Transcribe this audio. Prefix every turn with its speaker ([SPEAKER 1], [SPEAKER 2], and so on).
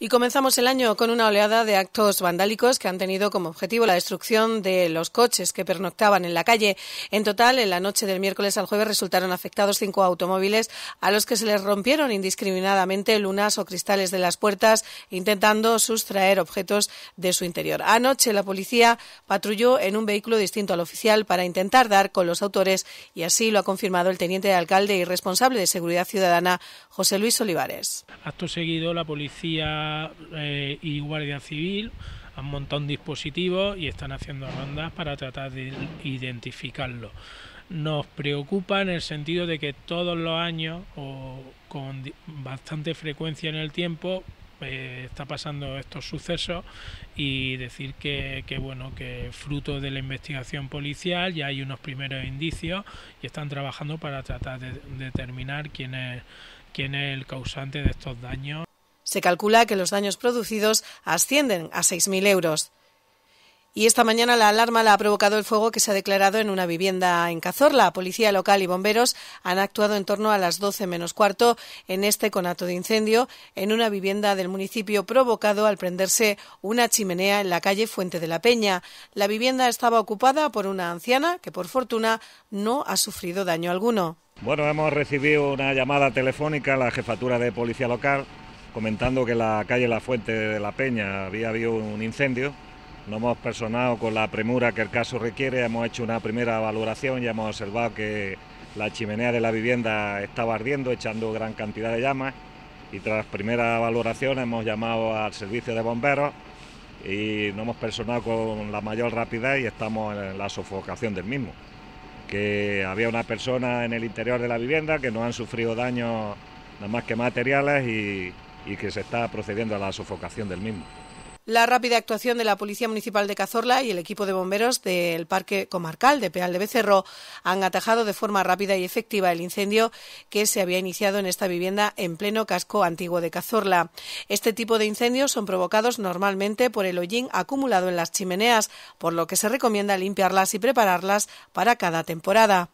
[SPEAKER 1] Y comenzamos el año con una oleada de actos vandálicos que han tenido como objetivo la destrucción de los coches que pernoctaban en la calle. En total, en la noche del miércoles al jueves resultaron afectados cinco automóviles a los que se les rompieron indiscriminadamente lunas o cristales de las puertas, intentando sustraer objetos de su interior. Anoche la policía patrulló en un vehículo distinto al oficial para intentar dar con los autores y así lo ha confirmado el teniente de alcalde y responsable de Seguridad Ciudadana, José Luis Olivares.
[SPEAKER 2] Acto seguido, la policía eh, y guardia civil han montado un dispositivo y están haciendo rondas para tratar de identificarlo. Nos preocupa en el sentido de que todos los años o con bastante frecuencia en el tiempo eh, está pasando estos sucesos y decir que, que, bueno que fruto de la investigación policial ya hay unos primeros indicios y están trabajando para tratar de, de determinar quién es quién es el causante de estos daños
[SPEAKER 1] se calcula que los daños producidos ascienden a 6.000 euros. Y esta mañana la alarma la ha provocado el fuego que se ha declarado en una vivienda en Cazorla. Policía local y bomberos han actuado en torno a las 12 menos cuarto en este conato de incendio en una vivienda del municipio provocado al prenderse una chimenea en la calle Fuente de la Peña. La vivienda estaba ocupada por una anciana que por fortuna no ha sufrido daño
[SPEAKER 3] alguno. Bueno, hemos recibido una llamada telefónica a la jefatura de policía local comentando que en la calle La Fuente de la Peña había habido un incendio. ...no hemos personado con la premura que el caso requiere, hemos hecho una primera valoración y hemos observado que la chimenea de la vivienda estaba ardiendo, echando gran cantidad de llamas y tras primera valoración hemos llamado al servicio de bomberos y no hemos personado con la mayor rapidez y estamos en la sofocación del mismo. Que había una persona en el interior de la vivienda que no han sufrido daños nada más que materiales y y que se está procediendo a la sofocación del mismo.
[SPEAKER 1] La rápida actuación de la Policía Municipal de Cazorla y el equipo de bomberos del Parque Comarcal de Peal de Becerro han atajado de forma rápida y efectiva el incendio que se había iniciado en esta vivienda en pleno casco antiguo de Cazorla. Este tipo de incendios son provocados normalmente por el hollín acumulado en las chimeneas,
[SPEAKER 2] por lo que se recomienda limpiarlas y prepararlas para cada temporada.